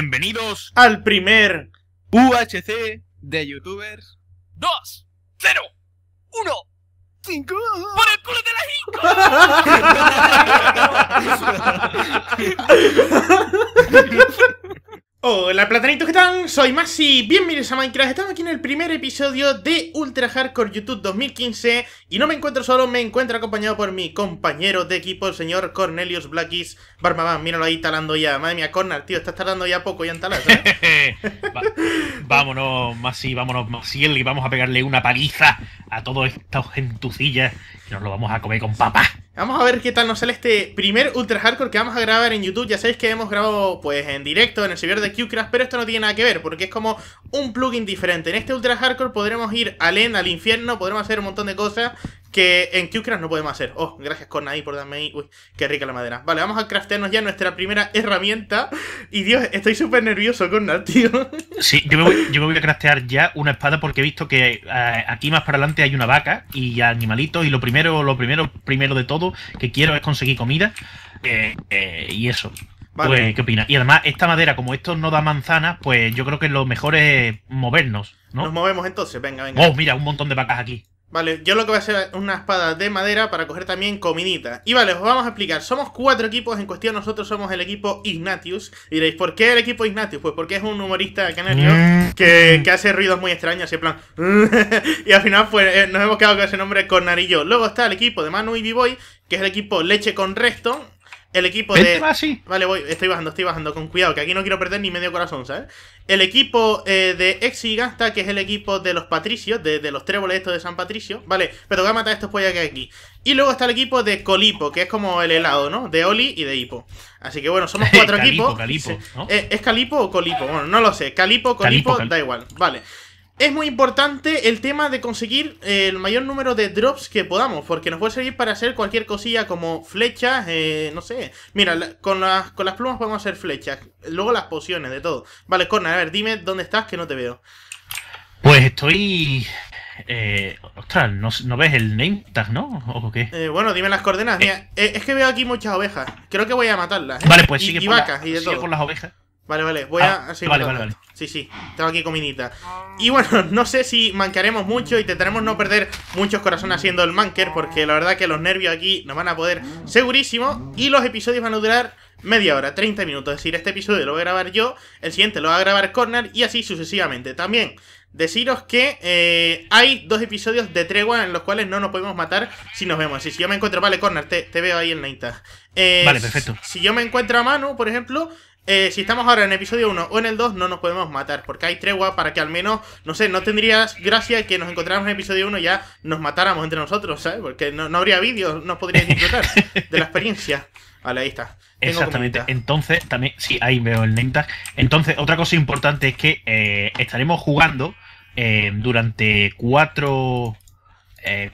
Bienvenidos al primer UHC de YouTubers 2, 0, 1, 5 ¡Por el culo de la Hola platanitos, ¿qué tal? Soy Masi, bienvenidos a Minecraft, estamos aquí en el primer episodio de Ultra Hardcore YouTube 2015 Y no me encuentro solo, me encuentro acompañado por mi compañero de equipo, el señor Cornelius Blackis mira míralo ahí talando ya, madre mía, Cornel, tío, estás talando ya poco ya en talar, vámonos Masi, vámonos Masiel y vamos a pegarle una paliza a todos estos gentucillas y nos lo vamos a comer con papá Vamos a ver qué tal nos sale este primer Ultra Hardcore que vamos a grabar en YouTube. Ya sabéis que hemos grabado pues en directo en el servidor de Qcraft, pero esto no tiene nada que ver porque es como un plugin diferente. En este Ultra Hardcore podremos ir al End, al infierno, podremos hacer un montón de cosas que en q no podemos hacer. Oh, gracias Con ahí por darme ahí. Uy, qué rica la madera. Vale, vamos a craftearnos ya nuestra primera herramienta. Y Dios, estoy súper nervioso, con tío. Sí, yo me, voy, a craftear ya una espada porque he visto que eh, aquí más para adelante hay una vaca y animalitos. Y lo primero, lo primero, primero de todo que quiero es conseguir comida. Eh, eh, y eso. Vale. Pues, ¿qué opinas? Y además, esta madera, como esto no da manzanas, pues yo creo que lo mejor es movernos, ¿no? Nos movemos entonces, venga, venga. Oh, mira, un montón de vacas aquí. Vale, yo lo que voy a hacer es una espada de madera para coger también comidita. Y vale, os vamos a explicar. Somos cuatro equipos, en cuestión nosotros somos el equipo Ignatius. Y diréis, ¿por qué el equipo Ignatius? Pues porque es un humorista canario mm. que, hace ruidos muy extraños, en plan... y al final pues eh, nos hemos quedado con ese nombre con Narillo. Luego está el equipo de Manu y B-Boy, que es el equipo Leche con Resto. El equipo de. Vale, voy, estoy bajando, estoy bajando, con cuidado, que aquí no quiero perder ni medio corazón, ¿sabes? El equipo eh, de Exigasta, que es el equipo de los patricios, de, los tréboles estos de San Patricio. Vale, pero voy a matar a estos pollas que hay aquí. Y luego está el equipo de Colipo, que es como el helado, ¿no? De Oli y de Hipo. Así que bueno, somos cuatro equipos. Eh, ¿Es Calipo o Colipo? Bueno, no lo sé. Calipo, Colipo, da igual. Vale. Es muy importante el tema de conseguir eh, el mayor número de drops que podamos, porque nos puede servir para hacer cualquier cosilla como flechas, eh, no sé. Mira, con, las, con las plumas podemos hacer flechas, luego las pociones, de todo. Vale, Corner, a ver, dime dónde estás que no te veo. Pues estoy... Eh, ostras, ¿no, ves el name tag, no? ¿O qué? bueno, dime las coordenadas. es que veo aquí muchas ovejas. Creo que voy a matarlas. Vale, pues sigue, y, por las ovejas. Vale, vale, voy a... Sí, ah, vale, vale, Sí, sí, tengo aquí comidita. Y bueno, no sé si mancaremos mucho, Y intentaremos no perder muchos corazones haciendo el manker, porque la verdad que los nervios aquí nos van a poder segurísimo. Y los episodios van a durar media hora, 30 minutos. Es decir, este episodio lo voy a grabar yo, el siguiente lo va a grabar Corner y así sucesivamente. También deciros que eh, hay dos episodios de tregua en los cuales no nos podemos matar si nos vemos. si yo me encuentro, vale, Corner, te, veo ahí en la Insta. Eh, vale, perfecto. Si yo me encuentro a Manu, por ejemplo, eh, si estamos ahora en episodio 1 o en el 2, no nos podemos matar, porque hay tregua para que al menos, no sé, no tendrías gracia que nos encontráramos en episodio 1 ya nos matáramos entre nosotros, ¿sabes? Porque no, habría vídeo, no podrías disfrutar de la experiencia. Vale, ahí está. Exactamente. Entonces, también, sí, ahí veo el name Entonces, otra cosa importante es que eh, estaremos jugando eh, durante cuatro,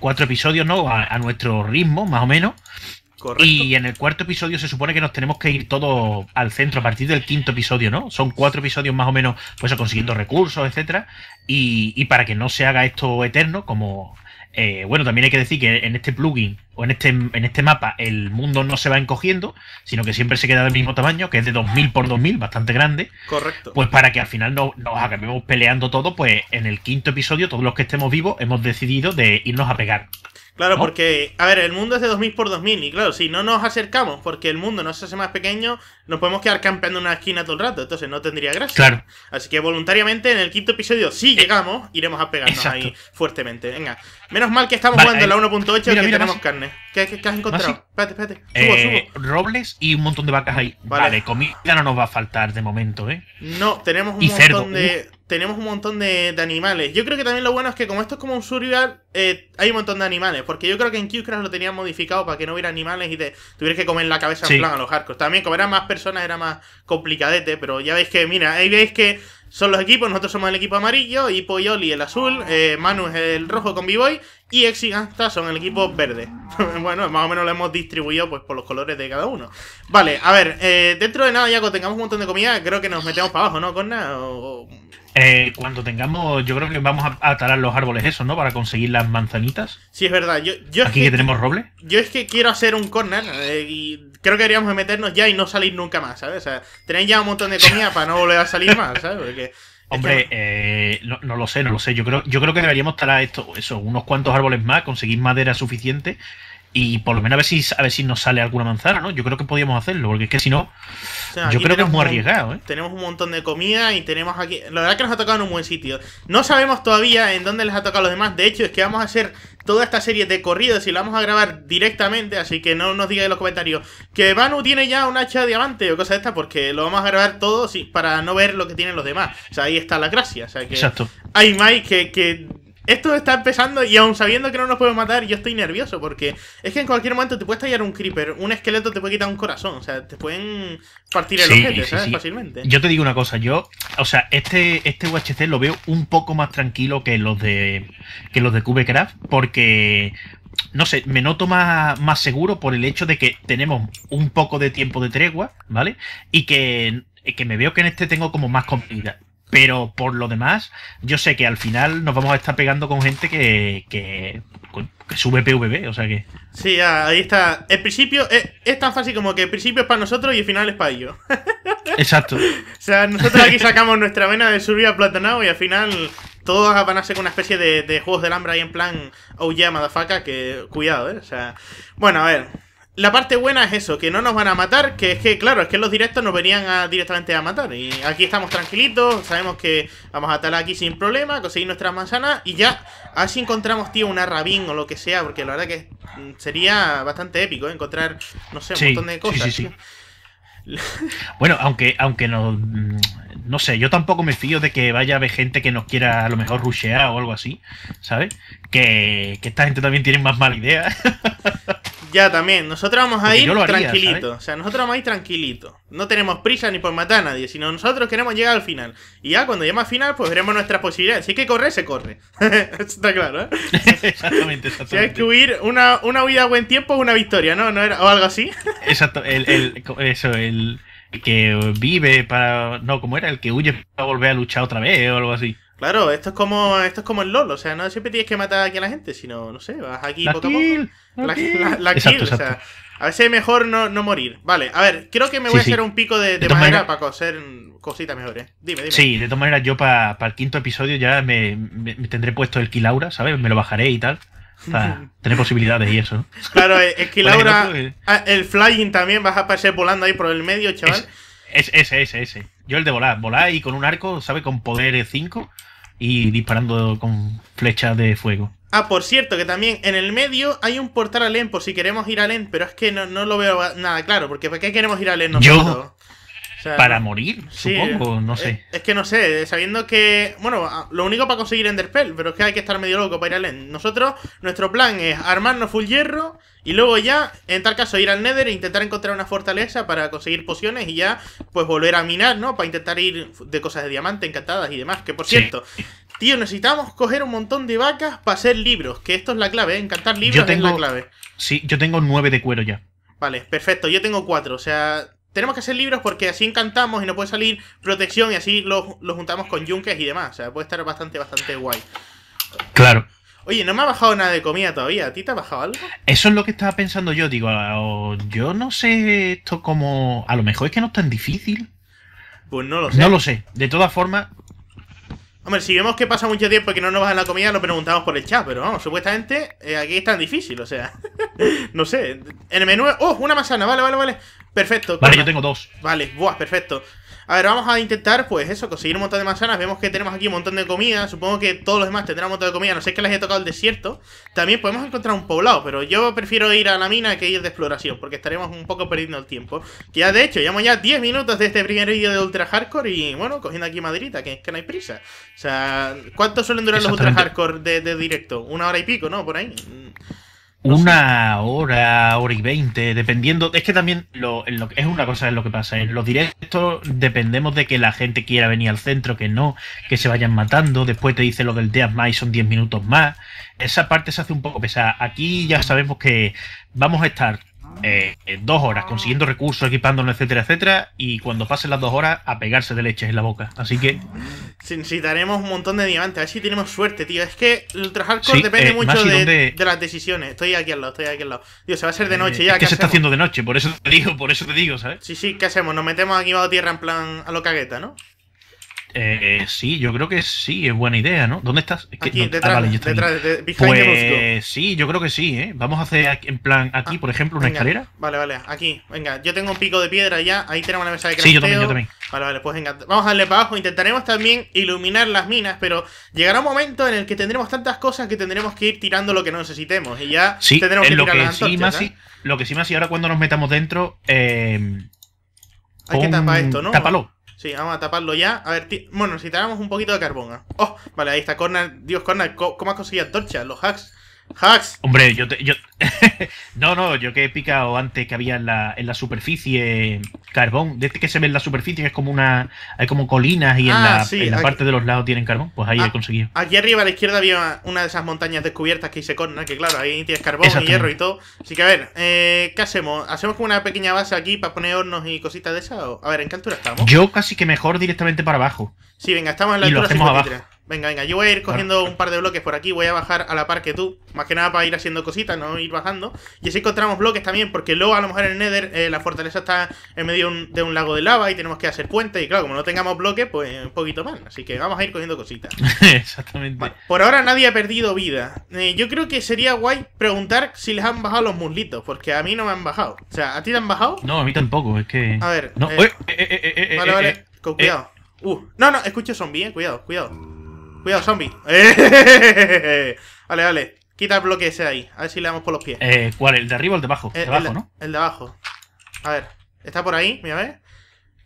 cuatro episodios, ¿no? a nuestro ritmo, más o menos. Y en el cuarto episodio se supone que nos tenemos que ir todos al centro a partir del quinto episodio, ¿no? Son cuatro episodios más o menos, pues consiguiendo recursos, etcétera. Y, para que no se haga esto eterno, como eh, bueno, también hay que decir que en este plugin o en este, en este mapa el mundo no se va encogiendo, sino que siempre se queda del mismo tamaño, que es de 2000 por 2000, bastante grande. Correcto. Pues para que al final no, nos acabemos peleando todo, pues en el quinto episodio, todos los que estemos vivos, hemos decidido de irnos a pegar. Claro, porque, a ver, el mundo es de 2000 por 2000 y claro, si no nos acercamos porque el mundo no se hace más pequeño, nos podemos quedar campeando en una esquina todo el rato, entonces no tendría gracia. Claro. Así que voluntariamente en el quinto episodio, si eh, llegamos, iremos a pegarnos ahí fuertemente. Venga, menos mal que estamos jugando la 1.8 y que tenemos carne. ¿Qué, has ¿Ah, encontrado? Espérate, espérate. Subo, eh, subo. Robles y un montón de vacas ahí. Vale. De comida no nos va a faltar de momento, ¿eh? No, tenemos un montón de tenemos un montón de, animales. Yo creo que también lo bueno es que como esto es como un survival, eh, hay un montón de animales. Porque yo creo que en Q-Crash lo tenían modificado para que no hubiera animales y te tuvieras que comer la cabeza en plan a los arcos. También como eran más personas era más complicadete, pero ya veis que, mira, ahí veis que son los equipos, nosotros somos el equipo amarillo, y Oli el azul, eh, Manu es el rojo con B-Boy y Exiganta son el equipo verde. bueno, más o menos lo hemos distribuido pues por los colores de cada uno. Vale, a ver, eh, dentro de nada ya que tengamos un montón de comida, creo que nos metemos para abajo, ¿no, con o eh, cuando tengamos, yo creo que vamos a, talar los árboles eso, ¿no? Para conseguir las manzanitas. Sí, es verdad. Yo, Aquí que, tenemos roble. Yo es que quiero hacer un corner eh, y creo que deberíamos meternos ya y no salir nunca más, ¿sabes? O sea, tenéis ya un montón de comida para no volver a salir más, ¿sabes? Hombre, eh, no, lo sé, no lo sé. Yo creo, yo creo que deberíamos talar esto, eso, unos cuantos árboles más, conseguir madera suficiente y por lo menos a ver si a ver si nos sale alguna manzana, ¿no? Yo creo que podíamos hacerlo, porque es que si no, yo creo que es muy arriesgado, ¿eh? Tenemos un montón de comida y tenemos aquí. La verdad es que nos ha tocado en un buen sitio. No sabemos todavía en dónde les ha tocado a los demás. De hecho, es que vamos a hacer toda esta serie de corridos y la vamos a grabar directamente, así que no nos digáis en los comentarios que Banu tiene ya un hacha de diamante o cosa de esta, porque lo vamos a grabar todo para no ver lo que tienen los demás. O sea, ahí está la gracia. O sea que Exacto. Hay Mike que, que esto está empezando y aún sabiendo que no nos pueden matar, yo estoy nervioso porque es que en cualquier momento te puede estallar un creeper, un esqueleto te puede quitar un corazón, o sea, te pueden partir el objeto, ¿sabes? Fácilmente. Yo te digo una cosa, yo, o sea, este, este UHC lo veo un poco más tranquilo que los de que los de Cubecraft porque no sé, me noto más, más seguro por el hecho de que tenemos un poco de tiempo de tregua, ¿vale? Y que, me veo que en este tengo como más confianza. Pero por lo demás, yo sé que al final nos vamos a estar pegando con gente que, que, sube PvP, o sea que... Sí, ahí está. El principio es, tan fácil como que el principio es para nosotros y el final es para ellos. Exacto. o sea, nosotros aquí sacamos nuestra vena de subir a platanao y al final todos van a ser una especie de, juegos del hambre ahí en plan, oh yeah, faca que cuidado, ¿eh? O sea, bueno, a ver, la parte buena es eso, que no nos van a matar, que es que, claro, es que los directos nos venían a, directamente a matar. Y aquí estamos tranquilitos, sabemos que vamos a estar aquí sin problema, conseguir nuestras manzanas y ya, así encontramos, tío, una rabín o lo que sea, porque la verdad que mm, sería bastante épico encontrar, no sé, un montón de cosas. Sí, sí, bueno, aunque, aunque nos mm, no sé, yo tampoco me fío de que vaya a haber gente que nos quiera a lo mejor rushear o algo así, ¿sabes? Que, que esta gente también tiene más mala idea. ya, también. Nosotros vamos a ir tranquilitos. O sea, nosotros vamos a ir tranquilitos. No tenemos prisa ni por matar a nadie, sino nosotros queremos llegar al final. Y ya cuando lleguemos al final, pues veremos nuestras posibilidades. Si hay que correr, se corre. Está claro, ¿eh? exactamente, exactamente. hay que huir, una, una huida a buen tiempo es una victoria, ¿no? ¿No era, o algo así. Exacto, eso, el que vive para. No, como era, el que huye para volver a luchar otra vez o algo así. Claro, esto es como esto es como el LOL, o sea, no siempre tienes que matar aquí a la gente, sino, no sé, vas aquí poco a poco. La, la, kill o sea, a veces es mejor no, morir. Vale, a ver, creo que me voy a hacer un pico de, madera para coser cositas mejores. Dime, dime. Sí, de todas maneras, yo para el quinto episodio ya me, tendré puesto el Kilaura, ¿sabes? Me lo bajaré y tal tener posibilidades y eso. Claro, es que Laura, eh, ah, el flying también vas a aparecer volando ahí por el medio, chaval. Es, ese, ese, ese. Yo el de volar, volar y con un arco, ¿sabes? Con poder 5 y disparando con flechas de fuego. Ah, por cierto, que también en el medio hay un portal al LEN por si queremos ir al end, pero es que no, no lo veo nada claro, porque ¿para qué queremos ir al LEN Yo, para morir, supongo, no sé. Es, que no sé, sabiendo que. Bueno, lo único para conseguir Enderpell, pero es que hay que estar medio loco para ir al End. Nosotros, nuestro plan es armarnos full hierro y luego ya, en tal caso, ir al Nether e intentar encontrar una fortaleza para conseguir pociones y ya, pues volver a minar, ¿no? Para intentar ir de cosas de diamante, encantadas y demás. Que por cierto. Tío, necesitamos coger un montón de vacas para hacer libros, que esto es la clave, ¿eh? encantar libros tengo, es la clave. Sí, yo tengo nueve de cuero ya. Vale, perfecto, yo tengo cuatro, o sea, tenemos que hacer libros porque así encantamos y no puede salir protección y así lo, juntamos con yunques y demás. O sea, puede estar bastante, bastante guay. Claro. Oye, no me ha bajado nada de comida todavía. ¿A ti te ha bajado algo? Eso es lo que estaba pensando yo. Digo, yo no sé esto como... A lo mejor es que no es tan difícil. Pues no lo sé. No lo sé. De todas formas, Hombre, si vemos que pasa mucho tiempo y que no nos bajan la comida, lo preguntamos por el chat, pero vamos, supuestamente eh, aquí es tan difícil, o sea, no sé. En el menú... ¡Oh, una manzana! Vale, vale, vale. Perfecto. Vale, yo tengo dos. Vale, buah, perfecto. A ver, vamos a intentar, pues eso, conseguir un montón de manzanas. Vemos que tenemos aquí un montón de comida. Supongo que todos los demás tendrán un montón de comida. No sé que les haya tocado el desierto. También podemos encontrar un poblado, pero yo prefiero ir a la mina que ir de exploración, porque estaremos un poco perdiendo el tiempo. Que ya, de hecho, llevamos ya 10 minutos de este primer vídeo de Ultra Hardcore y, bueno, cogiendo aquí madrita, que es que no hay prisa. O sea, ¿cuánto suelen durar los Ultra Hardcore de directo? Una hora y pico, ¿no? Por ahí. Una hora, hora y veinte, dependiendo. Es que también lo, lo, es una cosa es lo que pasa. En los directos dependemos de que la gente quiera venir al centro, que no, que se vayan matando. Después te dice lo del día más y son diez minutos más. Esa parte se hace un poco pesada. Aquí ya sabemos que vamos a estar eh, dos horas consiguiendo recursos, equipándonos, etcétera, etcétera, y cuando pasen las dos horas a pegarse de leche en la boca. Así que. necesitaremos un montón de diamantes, a ver si tenemos suerte, tío. Es que el Ultra depende eh, mucho de, las decisiones. Estoy aquí al lado, estoy aquí al lado. Dios, se va a hacer de eh, noche ya. qué que se está haciendo de noche, por eso te digo, por eso te digo, ¿sabes? Sí, sí, ¿qué hacemos? Nos metemos aquí bajo tierra en plan a lo cagueta, ¿no? Eh, eh, sí, yo creo que sí, es buena idea, ¿no? ¿Dónde estás? aquí, ah, detrás, vale, yo detrás de, pues, sí, yo creo que sí, ¿eh? Vamos a hacer en plan aquí, ah, por ejemplo, una escalera. Vale, vale, aquí, venga, yo tengo un pico de piedra ya, ahí tenemos la mesa de crafteo. Sí, yo también, yo también. Vale, vale, pues venga, vamos a darle para abajo, intentaremos también iluminar las minas, pero llegará un momento en el que tendremos tantas cosas que tendremos que ir tirando lo que no necesitemos y ya tendremos que tirar que las sí, antorchas, ¿eh? Lo que sí, más y ahora cuando nos metamos dentro, eh, Hay que tapar esto, ¿no? Tápalo. Sí, vamos a taparlo ya. A ver, bueno, necesitábamos un poquito de carbón. ¿ah? Oh, vale, ahí está Corner. Dios, Corner, ¿cómo has conseguido torcha Los hacks. Hombre, yo, te, yo... no, no, yo que he picado antes que había en la, en la superficie carbón, de este que se ve en la superficie que es como una hay como colinas y en ah, la, parte de los lados tienen carbón, pues ahí he ah, conseguido. Aquí arriba a la izquierda había una de esas montañas descubiertas que hice con, que claro, ahí tienes carbón y hierro y todo. Así que a ver, eh, ¿qué hacemos? ¿Hacemos como una pequeña base aquí para poner hornos y cositas de esas? A ver, ¿en qué altura estamos? Yo casi que mejor directamente para abajo. Sí, venga, estamos en la y altura lo hacemos Abajo. Venga, venga, yo voy a ir cogiendo un par de bloques por aquí, voy a bajar a la par que tú, más que nada para ir haciendo cositas, no ir bajando. Y así encontramos bloques también, porque luego a lo mejor en el Nether eh, la fortaleza está en medio de un, lago de lava y tenemos que hacer puentes, Y claro, como no tengamos bloques, pues un poquito más. Así que vamos a ir cogiendo cositas. Exactamente. por ahora nadie ha perdido vida. Eh, yo creo que sería guay preguntar si les han bajado los muslitos, porque a mí no me han bajado. O sea, ¿a ti te han bajado? No, a mí tampoco, es que. A ver. No, eh, eh vale, vale, con cuidado. Uh, no, no, escucho zombie, cuidado, cuidado. Cuidado, zombie. vale, vale. Quita el bloque ese ahí. A ver si le damos por los pies. Eh, ¿Cuál? ¿El de arriba o el de abajo? Eh, el, de abajo, ¿no? El de abajo. A ver. ¿Está por ahí? Mira, a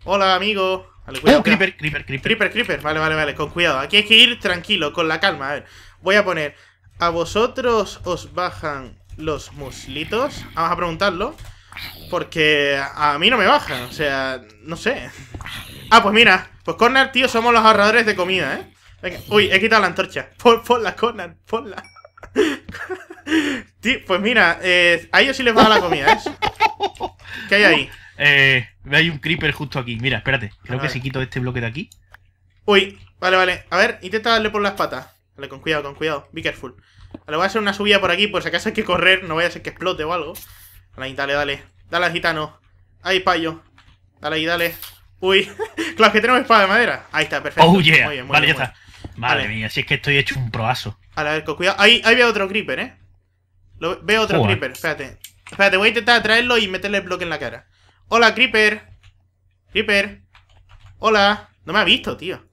Hola, amigo. Vale, oh, cuidado, creeper, creeper, creeper. Creeper, creeper. Vale, vale, vale. Con cuidado. Aquí hay que ir tranquilo, con la calma. A ver. Voy a poner... ¿A vosotros os bajan los muslitos? Vamos a preguntarlo. Porque a mí no me bajan. O sea, no sé. Ah, pues mira. Pues Corner, tío, somos los ahorradores de comida, ¿eh? Uy, he quitado la antorcha. Pon, ponla, Conan, ponla. pues mira, eh, a ellos sí les va la comida, ¿eh? ¿Qué hay ahí? Eh, hay un creeper justo aquí. Mira, espérate. Creo que si quito este bloque de aquí. Uy, vale, vale. A ver, intenta darle por las patas. Vale, con cuidado, con cuidado. Be careful. Vale, voy a hacer una subida por aquí, por si acaso hay que correr. No vaya a ser que explote o algo. Vale, dale, dale. Dale al gitano. Ahí, payo. Dale ahí, dale. Uy, claro, que tenemos espada de madera. Ahí está, perfecto. Oh, muy bien, muy Bien. Madre vale. mía, si es que estoy hecho un proazo. A ver, con cuidado. Ahí, ahí veo otro creeper, ¿eh? Lo, veo otro creeper, espérate. Espérate, voy a intentar atraerlo y meterle el bloque en la cara. Hola, creeper. Creeper. Hola. No me ha visto, tío.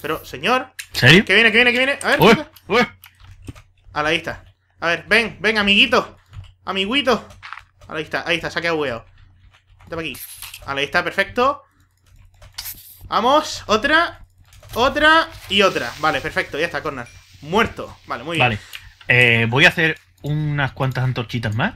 Pero, señor. ¿Sí? Que viene, que viene, que viene. A ver. Uy, uy. A la vista. A ver, ven, ven, amiguito. Amiguito. Ahí está, ahí está, se ha quedado huevo. Vete para aquí. Ahí está, perfecto. Vamos, otra otra y otra. Vale, perfecto, ya está, Corner. Muerto. Vale, muy bien. Vale. Eh, voy a hacer unas cuantas antorchitas más.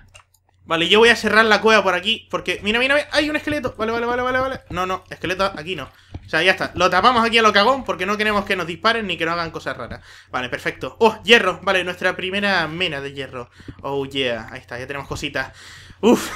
Vale, yo voy a cerrar la cueva por aquí. Porque, mira, mira, mira, hay un esqueleto. Vale, vale, vale, vale, vale. No, no, esqueleto aquí no. O sea, ya está. Lo tapamos aquí a lo cagón porque no queremos que nos disparen ni que nos hagan cosas raras. Vale, perfecto. ¡Oh, hierro! Vale, nuestra primera mena de hierro. Oh, yeah. Ahí está, ya tenemos cositas. Uf.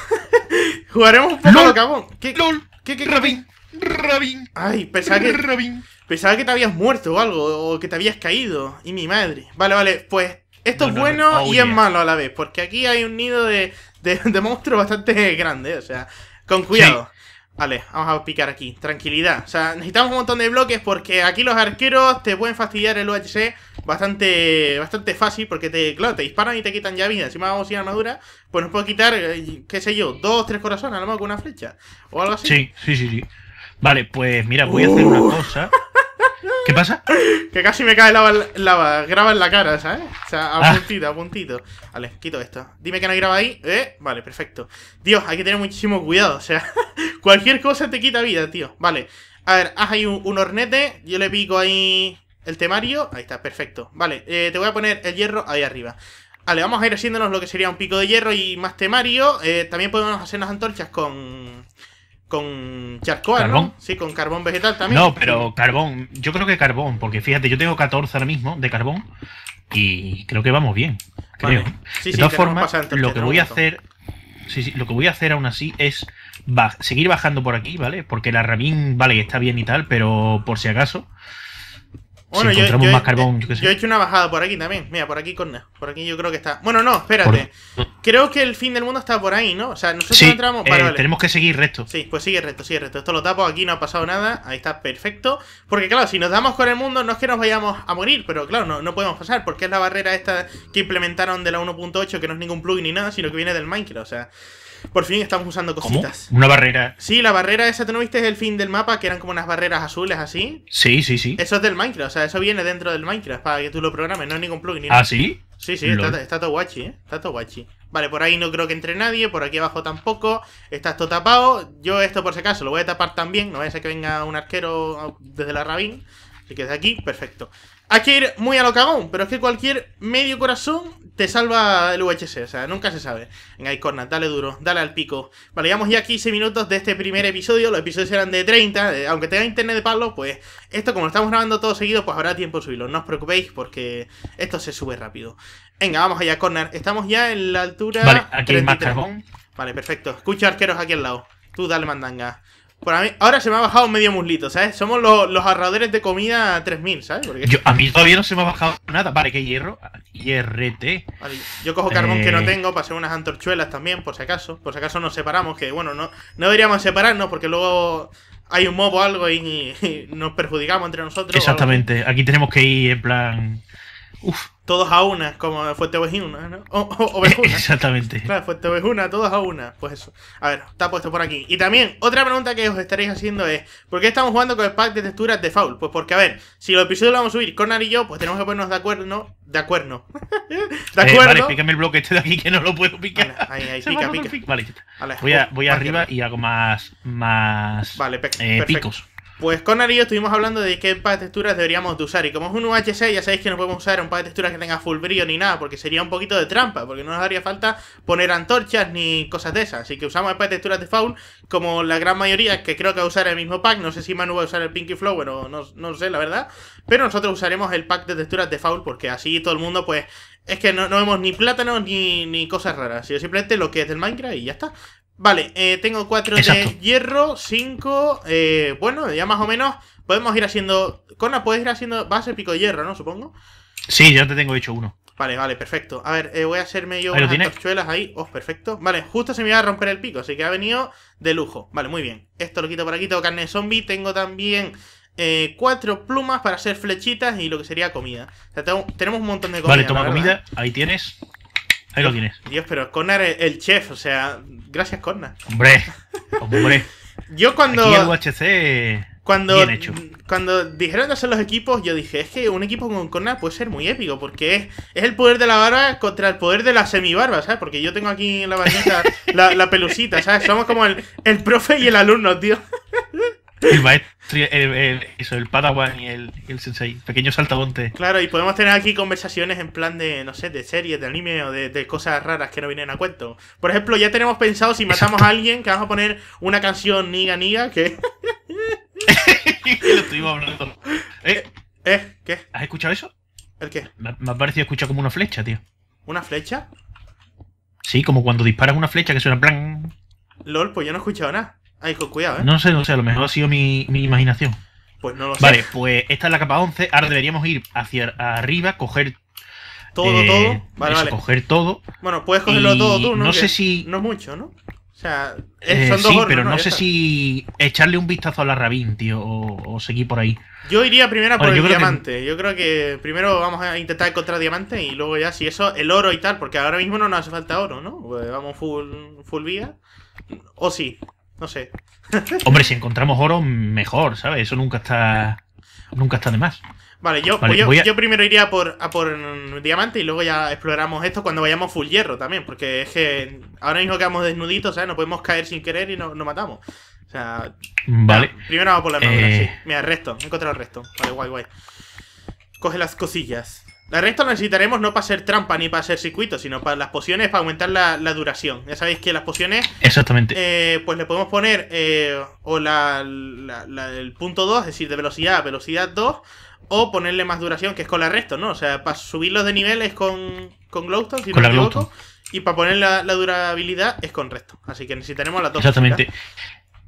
Jugaremos un poco a lo cagón. ¿Qué? ¿Qué? ¿Qué? ¿Qué? Robin. Robin. Ay, pensaba que... Robin. Pensaba que te habías muerto o algo, o que te habías caído. Y mi madre. Vale, vale, pues esto es bueno oh, y es malo a la vez, porque aquí hay un nido de, de, monstruos bastante grande, o sea, con cuidado. Vale, vamos a picar aquí, tranquilidad. O sea, necesitamos un montón de bloques porque aquí los arqueros te pueden fastidiar el UHC bastante bastante fácil porque te, claro, te disparan y te quitan ya vida. Encima vamos sin armadura, pues nos puede quitar, eh, qué sé yo, dos, tres corazones, a lo mejor con una flecha o algo así. Sí, sí, sí, sí. Vale, pues mira, voy a hacer una uh. cosa. ¿Qué pasa? Que casi me cae lava, graba en la cara, ¿sabes? O sea, a ah. puntito, a puntito. Vale, quito esto. Dime que no hay graba ahí. ¿Eh? Vale, perfecto. Dios, hay que tener muchísimo cuidado. O sea, cualquier cosa te quita vida, tío. Vale. A ver, haz ahí un, hornete. Yo le pico ahí el temario. Ahí está, perfecto. Vale, eh, te voy a poner el hierro ahí arriba. Vale, vamos a ir haciéndonos lo que sería un pico de hierro y más temario. Eh, también podemos hacer hacernos antorchas con con charcoal, ¿no? Sí, con carbón vegetal también. No, pero carbón, yo creo que carbón, porque fíjate, yo tengo 14 ahora mismo de carbón y creo que vamos bien. Creo. Sí, de sí, todas formas, lo que voy a hacer, sí, lo que voy a hacer aún así es seguir bajando por aquí, ¿vale? Porque la ramín, vale, está bien y tal, pero por si acaso. Bueno, si encontramos yo, más carbón, yo, he hecho una bajada por aquí también. Mira, por aquí, corna. Por aquí yo creo que está. Bueno, no, espérate. Creo que el fin del mundo está por ahí, ¿no? O sea, nosotros entramos. Eh, tenemos que seguir recto. Sí, pues sigue recto, sigue recto. Esto lo tapo, aquí no ha pasado nada, ahí está perfecto. Porque, claro, si nos damos con el mundo, no es que nos vayamos a morir, pero claro, no, podemos pasar, porque es la barrera esta que implementaron de la 1.8, que no es ningún plugin ni nada, sino que viene del Minecraft. O sea, por fin estamos usando cositas. ¿Una barrera? Sí, la barrera esa, ¿tú no viste es el fin del mapa? Que eran como unas barreras azules así. Sí, sí, sí. Eso es del Minecraft, o sea, eso viene dentro del Minecraft para que tú lo programes, no es ningún plugin. Ni ah, nada ¿Ah, sí? Sí, sí, está, todo guachi, ¿eh? Está todo guachi. Vale, por ahí no creo que entre nadie, por aquí abajo tampoco. Está esto tapado. Yo esto por si acaso lo voy a tapar también, no vaya a ser que venga un arquero desde la rabín. Así que desde aquí, perfecto hay que ir muy a lo cagón, pero es que cualquier medio corazón te salva el VHC, o sea, nunca se sabe. Venga, Corna, dale duro, dale al pico. Vale, llevamos ya 15 minutos de este primer episodio, los episodios eran de 30, eh, aunque tenga internet de palo, pues esto como lo estamos grabando todo seguido, pues habrá tiempo de subirlo, no os preocupéis porque esto se sube rápido. Venga, vamos allá, Corner, estamos ya en la altura... Vale, aquí Vale, perfecto, escucha arqueros aquí al lado, tú dale mandanga mí, ahora se me ha bajado medio muslito, ¿sabes? Somos los, los de comida 3000, ¿sabes? a mí todavía no se me ha bajado nada. Vale, ¿qué hierro? Hierrete. Vale, yo cojo carbón que no eh. tengo para hacer unas antorchuelas también, por si acaso. Por si acaso nos separamos, que bueno, no, no deberíamos separarnos porque luego hay un mob o algo y nos perjudicamos entre nosotros. Exactamente, aquí tenemos que ir en plan Uf. Todos a una, como Fuerte Ovejuna, ¿no? O, ovejuna. Exactamente. Claro, Fuerte Ovejuna, todos a una. Pues eso. A ver, está puesto por aquí. Y también, otra pregunta que os estaréis haciendo es: ¿por qué estamos jugando con el pack de texturas de Foul? Pues porque, a ver, si los episodios lo vamos a subir Corner y yo, pues tenemos que ponernos de acuerdo. ¿no? De acuerdo. de eh, acuerdo. vale, pícame el bloque este de aquí que no lo puedo picar. ahí, ahí, pica, pica. Vale, voy, a, voy arriba y hago más, más vale, eh, picos. Pues con Ari estuvimos hablando de qué pack de texturas deberíamos de usar. Y como es un UHC, ya sabéis que no podemos usar un pack de texturas que tenga full brillo ni nada, porque sería un poquito de trampa, porque no nos haría falta poner antorchas ni cosas de esas. Así que usamos el pack de texturas de Faul, como la gran mayoría, que creo que va a usar el mismo pack. No sé si Manu va a usar el Pinky Flow o no, no sé, la verdad. Pero nosotros usaremos el pack de texturas de Faul, porque así todo el mundo, pues, es que no, vemos ni plátanos ni, ni cosas raras, sino simplemente lo que es del Minecraft y ya está. Vale, eh, tengo cuatro de hierro, 5... Eh, bueno, ya más o menos podemos ir haciendo... cona puedes ir haciendo... Va a ser pico de hierro, ¿no? Supongo. Sí, ya te tengo hecho uno. Vale, vale, perfecto. A ver, eh, voy a hacerme yo unas tochuelas ahí. Oh, perfecto. Vale, justo se me iba a romper el pico, así que ha venido de lujo. Vale, muy bien. Esto lo quito por aquí. Tengo carne de zombie. Tengo también cuatro plumas para hacer flechitas y lo que sería comida. O sea, tenemos un montón de comida. Vale, toma comida, ahí tienes. Ahí lo tienes. Dios, pero Connor el chef, o sea, gracias Connor. Hombre, hombre. yo cuando... Aquí el UHC... Cuando, bien hecho. cuando dijeron de hacer los equipos, yo dije, es que un equipo con Connor puede ser muy épico, porque es, el poder de la barba contra el poder de la semibarba, ¿sabes? Porque yo tengo aquí en la barbita, la, la pelucita, ¿sabes? Somos como el, el profe y el alumno, tío. El maestro, eso, el Padawan y el, Sensei, pequeño saltabonte Claro, y podemos tener aquí conversaciones en plan de, no sé, de series, de anime o de, cosas raras que no vienen a cuento. Por ejemplo, ya tenemos pensado si matamos a alguien que vamos a poner una canción niga niga que. Lo estuvimos hablando. ¿Eh? ¿Eh? ¿Qué? ¿Has escuchado eso? ¿El qué? Me, ha parecido escuchar como una flecha, tío. ¿Una flecha? Sí, como cuando disparas una flecha que suena plan. LOL, pues yo no he escuchado nada. Ahí con cuidado, ¿eh? No sé, no sé, a lo mejor ha sido mi, imaginación. Pues no lo sé. Vale, pues esta es la capa 11. Ahora deberíamos ir hacia arriba, coger. Todo, eh, todo. Vale, eso, vale. Coger todo. Bueno, puedes cogerlo todo tú, ¿no? No sé si. No mucho, ¿no? O sea, eh, son dos sí, pero no, sé si echarle un vistazo a la Rabin, tío, o, seguir por ahí. Yo iría primero por el diamante. Yo creo que primero vamos a intentar encontrar diamante y luego ya, si eso, el oro y tal, porque ahora mismo no nos hace falta oro, ¿no? Pues vamos full, full vía. O sí. No sé. Hombre, si encontramos oro, mejor, ¿sabes? Eso nunca está. Nunca está de más. Vale, yo, yo, primero iría a por, a diamante y luego ya exploramos esto cuando vayamos full hierro también, porque es que ahora mismo quedamos desnuditos, ¿sabes? Nos podemos caer sin querer y nos matamos. O sea, vale. primero vamos por la armadura, eh, sí. Mira, el resto, he encontrado el resto. Vale, guay, guay. Coge las cosillas. La resto lo necesitaremos no para hacer trampa ni para hacer circuitos, sino para las pociones, para aumentar la, duración. Ya sabéis que las pociones... Exactamente. Eh, pues le podemos poner eh, o la, el punto 2, es decir, de velocidad a velocidad 2, o ponerle más duración, que es con la resto, ¿no? O sea, para subirlos de nivel es con, Glowstone, si con no Y para poner la, durabilidad es con resto. Así que necesitaremos las dos. Exactamente.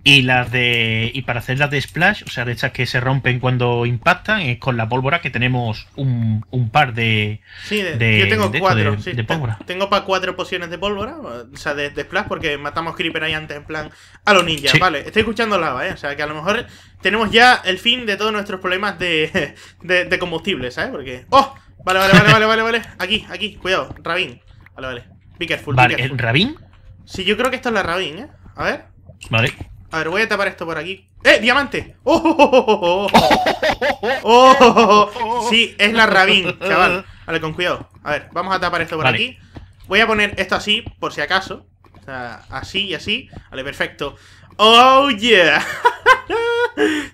Y las de. Y para hacer las de splash, o sea, de estas que se rompen cuando impactan, es con la pólvora que tenemos un, un par de. Sí, yo tengo cuatro. pólvora. Tengo para cuatro pociones de pólvora, o sea, de, splash, porque matamos creeper ahí antes en plan a los ninjas, vale. Estoy escuchando lava, ¿eh? O sea, que a lo mejor tenemos ya el fin de todos nuestros problemas de, de, combustible, ¿sabes? Porque. ¡Oh! Vale, vale, vale, vale, vale, vale. Aquí, aquí, cuidado, Rabin. Vale, vale. Pickerful, vale, Rabin? Sí, yo creo que esto es la Rabin, ¿eh? A ver. Vale. A ver, voy a tapar esto por aquí. ¡Eh! ¡Diamante! ¡Oh! Oh oh oh, ¡Oh! oh, oh, oh sí, es la rabín, chaval. Vale, con cuidado. A ver, vamos a tapar esto por aquí. Voy a poner esto así, por si acaso. O sea, así y así. Vale, perfecto. ¡Oh, yeah!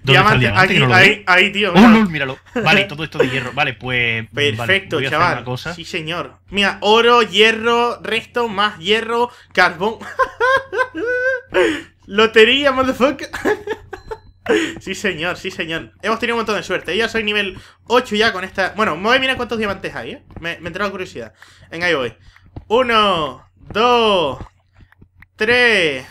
diamante, Aquí, ahí, ahí, tío. ¡Oh, míralo. Vale, todo esto de hierro. Vale, pues. Perfecto, chaval. Sí, señor. Mira, oro, hierro, resto, más hierro, carbón. Lotería, motherfucker. sí, señor, sí, señor. Hemos tenido un montón de suerte. Yo soy nivel 8 ya con esta... Bueno, me voy cuántos diamantes hay, ¿eh? Me, me entra la curiosidad. Venga, ahí voy. Uno, dos, tres...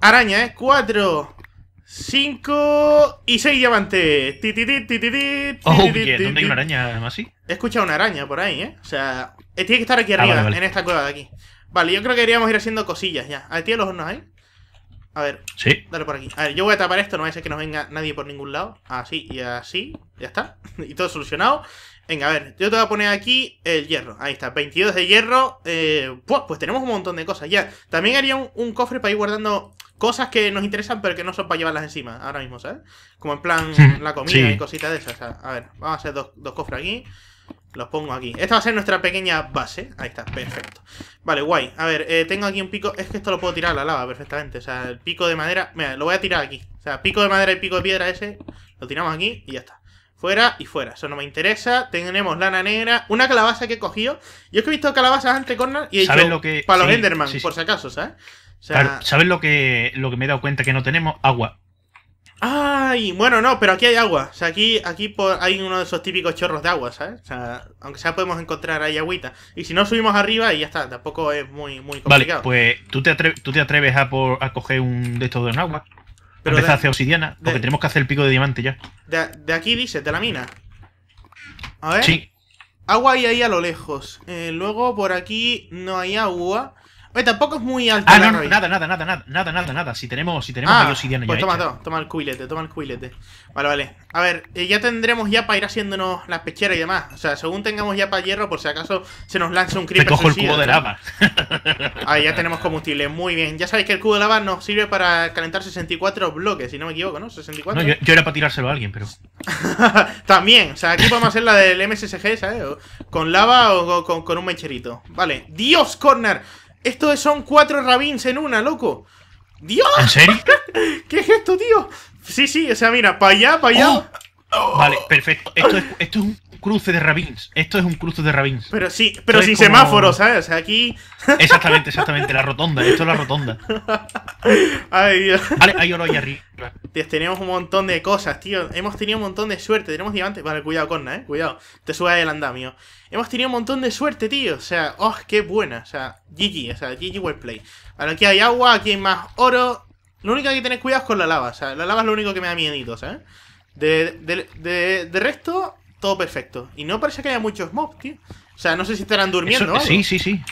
Araña, ¿eh? Cuatro... cinco y seis diamantes. oh, ¿Dónde hay una araña además sí? He escuchado una araña por ahí, ¿eh? O sea, eh, tiene que estar aquí ah, arriba, en esta cueva de aquí. Vale, yo creo que deberíamos ir haciendo cosillas ya. ¿A ti los hornos hay? A ver. Sí. Dale por aquí. A ver, yo voy a tapar esto, no va a ser que nos venga nadie por ningún lado. Así y así. Ya está. y todo solucionado. Venga, a ver, yo te voy a poner aquí el hierro. Ahí está, 22 de hierro. Eh, pues tenemos un montón de cosas ya. También haría un, cofre para ir guardando cosas que nos interesan, pero que no son para llevarlas encima ahora mismo, ¿sabes? Como en plan la comida y cositas de esas. a ver, vamos a hacer dos, dos cofres aquí. Los pongo aquí. Esta va a ser nuestra pequeña base. Ahí está, perfecto. Vale, guay. A ver, eh, tengo aquí un pico. Es que esto lo puedo tirar a la lava perfectamente. O sea, el pico de madera... Mira, lo voy a tirar aquí. O sea, pico de madera y pico de piedra ese. Lo tiramos aquí y ya está. Fuera y fuera. Eso no me interesa. Tenemos lana negra. Una calabaza que he cogido. Yo es que he visto calabazas antes, Cornel, y he lo que... para los Enderman, por si acaso, ¿sabes? ¿Sabes lo que, lo que me he dado cuenta que no tenemos? Agua. Ay, bueno, no, pero aquí hay agua. O sea, aquí, aquí por, hay uno de esos típicos chorros de agua, ¿sabes? O sea, aunque sea podemos encontrar ahí agüita. Y si no subimos arriba y ya está, tampoco es muy, muy complicado. Vale, pues tú te, atreves, tú te atreves a, por, a coger un de estos de un agua. Pero a hacer obsidiana, porque tenemos que hacer el pico de diamante ya. De, aquí dice, de la mina. A ver. Sí. Agua hay ahí a lo lejos. Eh, luego por aquí no hay agua tampoco es muy alto. Ah, no, nada, nada, nada, nada, nada, nada, Si tenemos, si tenemos ah, pues toma, toma, toma el cuilete, toma el cuilete. Vale, vale. A ver, eh, ya tendremos ya para ir haciéndonos las pecheras y demás. O sea, según tengamos ya para hierro, por si acaso se nos lanza un creeper Te cojo el cubo de lava. Ahí ya tenemos combustible, muy bien. Ya sabéis que el cubo de lava nos sirve para calentar 64 bloques, si no me equivoco, ¿no? 64. yo, era para tirárselo a alguien, pero... También, o sea, aquí podemos hacer la del MSSG, ¿sabes? con lava o con, con un mecherito. Vale, Dios, Corner. Esto son cuatro rabins en una, loco. ¡Dios! ¿En serio? ¿Qué es esto, tío? Sí, sí, o sea, mira, para allá, para allá. Oh. Vale, perfecto. Esto es, un cruce de Rabins. Esto es un cruce de Rabins. Pero sí, pero sin semáforos, ¿sabes? O sea, aquí. Exactamente, exactamente. La rotonda. Esto es la rotonda. Ay, Dios. Vale, hay oro ahí arriba. Tenemos un montón de cosas, tío. Hemos tenido un montón de suerte. Tenemos diamantes. Vale, cuidado, Corna, eh. Cuidado. Te subes el andamio. Hemos tenido un montón de suerte, tío. O sea, oh, qué buena. O sea, GG. O sea, GG well play. Vale, aquí hay agua, aquí hay más oro. Lo único que hay que cuidado es con la lava. O sea, la lava es lo único que me da miedo, ¿sabes? De, resto, todo perfecto. Y no parece que haya muchos mobs, tío. O sea, no sé si estarán durmiendo. Sí, sí, sí.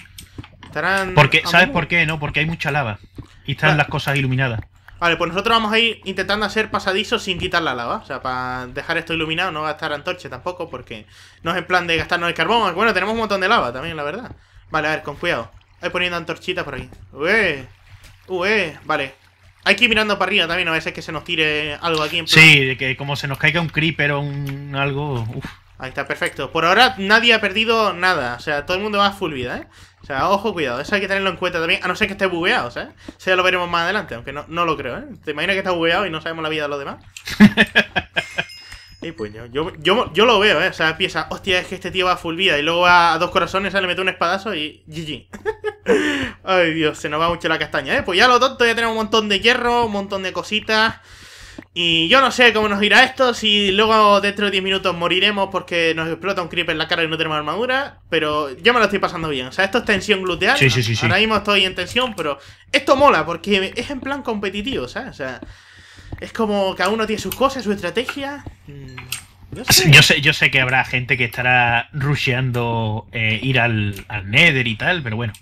Estarán. Porque, ¿Sabes por qué? No, porque hay mucha lava. Y están las cosas iluminadas. Vale, pues nosotros vamos a ir intentando hacer pasadizos sin quitar la lava. O sea, para dejar esto iluminado, no gastar antorcha tampoco, porque no es en plan de gastarnos el carbón. Bueno, tenemos un montón de lava también, la verdad. Vale, a ver, con cuidado. Voy poniendo antorchitas por aquí. Ué, ué, vale. Hay que ir mirando para arriba también, a veces que se nos tire algo aquí. En sí, de que como se nos caiga un creeper o un algo... Ahí está, perfecto. Por ahora nadie ha perdido nada. O sea, todo el mundo va a full vida, ¿eh? O sea, ojo, cuidado. Eso hay que tenerlo en cuenta también. A no ser que esté bugueado, ¿sabes? O sea, ya lo veremos más adelante, aunque no, no lo creo, ¿eh? Te imaginas que está bugueado y no sabemos la vida de los demás. Y pues Yo, yo, yo, lo veo, ¿eh? O sea, piensa, hostia, es que este tío va full vida y luego a dos corazones, le mete un espadazo y. GG. Ay, Dios, se nos va mucho la castaña, ¿eh? Pues ya lo tonto, ya tenemos un montón de hierro, un montón de cositas. Y yo no sé cómo nos irá esto, si luego dentro de 10 minutos moriremos porque nos explota un creeper en la cara y no tenemos armadura, pero yo me lo estoy pasando bien. O sea, esto es tensión gluteal. Sí, sí, sí, Ahora mismo estoy en tensión, pero esto mola porque es en plan competitivo, ¿sabes? O sea, es como cada uno tiene sus cosas, su estrategia. Mm, yo sé, yo sé que habrá gente que estará rusheando eh, ir al, Nether y tal, pero bueno.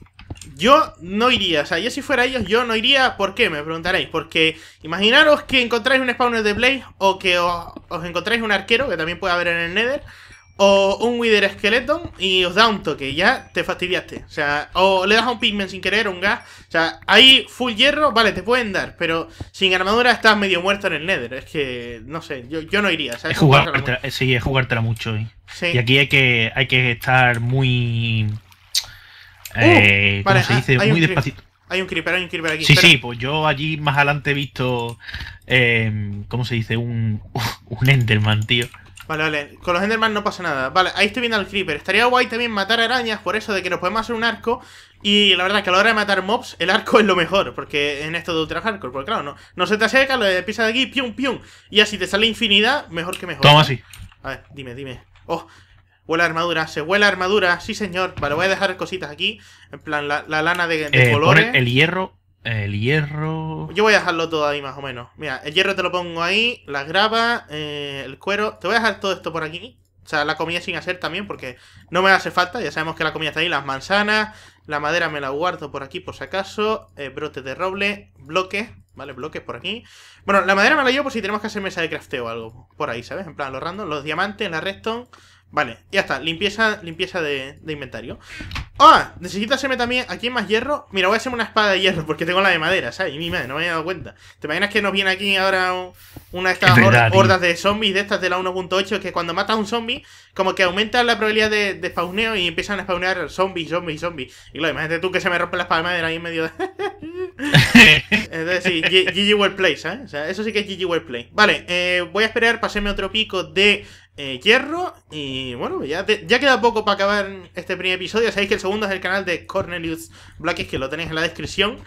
Yo no iría, o sea, yo si fuera ellos, yo no iría. ¿Por qué? Me preguntaréis. Porque imaginaros que encontráis un spawner de Blaze o que os encontráis un arquero, que también puede haber en el Nether o un Wither Skeleton y os da un toque, ya te fastidiaste. O le das a un Pigment sin querer, un gas. O sea, ahí full hierro, vale, te pueden dar, pero sin armadura estás medio muerto en el Nether. Es que, no sé, yo, yo no iría, ¿sabes? Es jugártela, sí, es jugártela mucho. ¿eh? Y aquí hay que, hay que estar muy. Uh, eh, ¿cómo se ah, dice? Muy despacito. Hay un creeper, hay un creeper aquí. Sí, sí, pues yo allí más adelante he visto. Eh, ¿Cómo se dice? Un, un Enderman, tío. Vale, vale, con los Enderman no pasa nada Vale, ahí estoy viendo al Creeper Estaría guay también matar arañas por eso de que nos podemos hacer un arco Y la verdad que a la hora de matar mobs El arco es lo mejor, porque en esto de Ultra Hardcore Porque claro, no, no se te acerca, lo pisas de aquí, pium, pium Y así te sale infinidad, mejor que mejor Toma así A ver, dime, dime Oh, huele armadura, se huele armadura Sí señor, vale, voy a dejar cositas aquí En plan, la, lana de, de eh, colores el hierro el hierro. Yo voy a dejarlo todo ahí más o menos. Mira, el hierro te lo pongo ahí, La grava, eh, el cuero. Te voy a dejar todo esto por aquí. O sea, la comida sin hacer también, porque no me hace falta. Ya sabemos que la comida está ahí, las manzanas. La madera me la guardo por aquí, por si acaso. Eh, brotes de roble, bloques, ¿vale? Bloques por aquí. Bueno, la madera me la llevo por si tenemos que hacer mesa de crafteo o algo. Por ahí, ¿sabes? En plan, los random. Los diamantes, la redstone. Vale, ya está, limpieza, limpieza de, inventario ¡Ah! Necesito hacerme también aquí más hierro Mira, voy a hacerme una espada de hierro porque tengo la de madera, ¿sabes? Y mi madre, no me había dado cuenta ¿Te imaginas que nos viene aquí ahora una de estas hordas de zombies de estas de la 1.8 que cuando matas a un zombie como que aumenta la probabilidad de, de spawneo y empiezan a spawnear zombies, zombies, zombies Y claro, imagínate tú que se me rompe la espada de madera ahí en medio de... Entonces sí, GG Worldplay, ¿sabes? O sea, eso sí que es GG worldplay Vale, eh, voy a esperar, para hacerme otro pico de eh, hierro. Y bueno, ya, ya queda poco para acabar este primer episodio. Sabéis que el segundo es el canal de Cornelius Blackies, que lo tenéis en la descripción.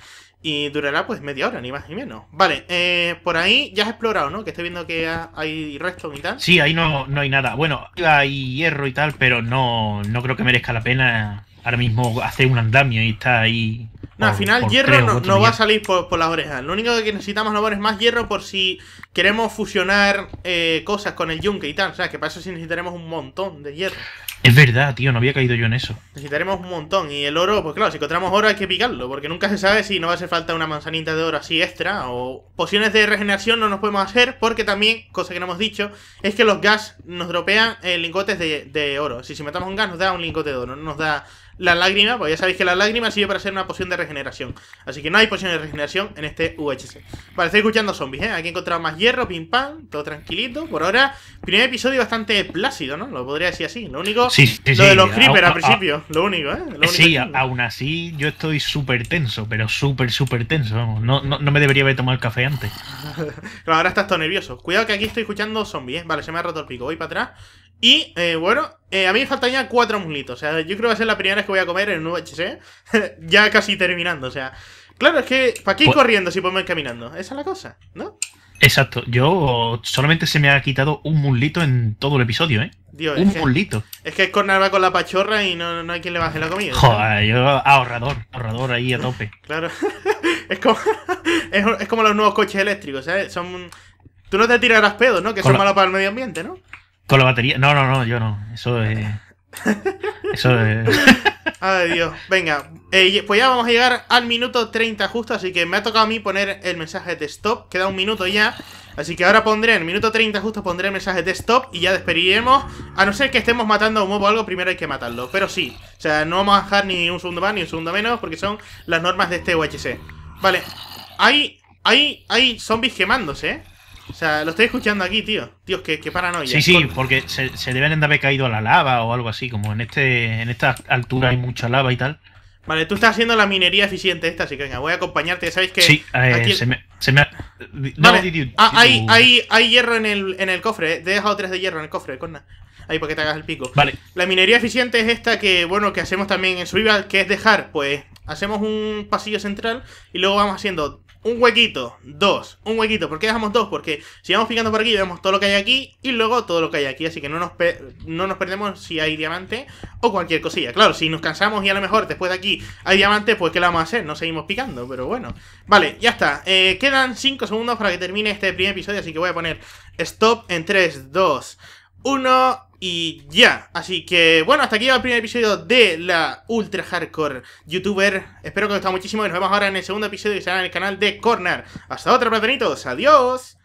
Y durará pues media hora, ni más ni menos. Vale, eh, por ahí ya has explorado, ¿no? Que estoy viendo que hay resto y tal. Sí, ahí no, no hay nada. Bueno, hay hierro y tal, pero no, no creo que merezca la pena ahora mismo hacer un andamio y está ahí no, al final hierro no, va a salir por, por, las orejas. Lo único que necesitamos no es más hierro por si queremos fusionar eh, cosas con el yunque y tal. O sea, que para eso sí necesitaremos un montón de hierro. Es verdad, tío, no había caído yo en eso. Necesitaremos un montón. Y el oro, pues claro, si encontramos oro hay que picarlo, porque nunca se sabe si no va a hacer falta una manzanita de oro así extra. O pociones de regeneración no nos podemos hacer, porque también, cosa que no hemos dicho, es que los gas nos dropean lingotes de, oro. Si, si metamos un gas nos da un lingote de oro, no nos da la lágrima, pues ya sabéis que las lágrimas sirve para hacer una poción de regeneración. Así que no hay poción de regeneración en este UHC. Vale, estoy escuchando zombies, ¿eh? Aquí he encontrado más hierro, pim pam, todo tranquilito. Por ahora, primer episodio bastante plácido, ¿no? Lo podría decir así. Lo único, sí, sí, lo de los creepers al principio, lo único, ¿eh? sí, aún así yo estoy súper tenso, pero súper, súper tenso. Vamos. No, no, no, me debería haber tomado el café antes. claro, ahora estás todo nervioso. Cuidado que aquí estoy escuchando zombies, ¿eh? Vale, se me ha roto el pico. Voy para atrás. Y eh, bueno, eh, a mí me faltan ya cuatro muslitos. O sea, yo creo que va a ser la primera vez que voy a comer en un HC, ya casi terminando. O sea, claro, es que ¿para qué ir pues- corriendo si podemos ir caminando? Esa es la cosa, ¿no? Exacto, yo solamente se me ha quitado un muslito en todo el episodio, ¿eh? un Es que es con va con la pachorra y no, hay quien le baje la comida. Joder, yo ahorrador, ahorrador ahí a tope. claro, es como, es, como los nuevos coches eléctricos, ¿sabes? Son, tú no te tirarás pedos, ¿no? Que son malos para el medio ambiente, ¿no? Con la batería. No, no, no, yo no. Eso es. Eso es. Ay, Dios. Venga. Eh, pues ya vamos a llegar al minuto 30 justo, así que me ha tocado a mí poner el mensaje de stop. Queda un minuto ya. Así que ahora pondré, en el minuto 30 justo pondré el mensaje de stop y ya despediremos. A no ser que estemos matando a un huevo o algo, primero hay que matarlo. Pero sí. O sea, no vamos a dejar ni un segundo más ni un segundo menos porque son las normas de este UHC. Vale. Hay, hay, hay zombies quemándose, ¿eh? O sea, lo estoy escuchando aquí, tío. Tío, qué, paranoia. Sí, sí, porque se, deben de haber caído a la lava o algo así, como en este en esta altura hay mucha lava y tal. Vale, tú estás haciendo la minería eficiente esta, así que venga, voy a acompañarte. sabéis que. Sí, eh, se, me, hay, hay, hay, hierro en el, en el cofre, eh. Te he dejado tres de hierro en el cofre, corna. Ahí para que te hagas el pico. Vale. La minería eficiente es esta que, bueno, que hacemos también en Survival, que es dejar, pues, hacemos un pasillo central y luego vamos haciendo un huequito, dos, un huequito. ¿Por qué dejamos dos? Porque si vamos picando por aquí, vemos todo lo que hay aquí y luego todo lo que hay aquí. Así que no nos, no nos perdemos si hay diamante o cualquier cosilla. Claro, si nos cansamos y a lo mejor después de aquí hay diamante, pues ¿qué le vamos a hacer? No seguimos picando, pero bueno. Vale, ya está. Eh, quedan cinco segundos para que termine este primer episodio, así que voy a poner stop en 3, 2, 1... Y ya, así que bueno, hasta aquí va el primer episodio de la Ultra Hardcore YouTuber. Espero que os haya gustado muchísimo y nos vemos ahora en el segundo episodio que será en el canal de Corner. Hasta otra, platanitos, adiós.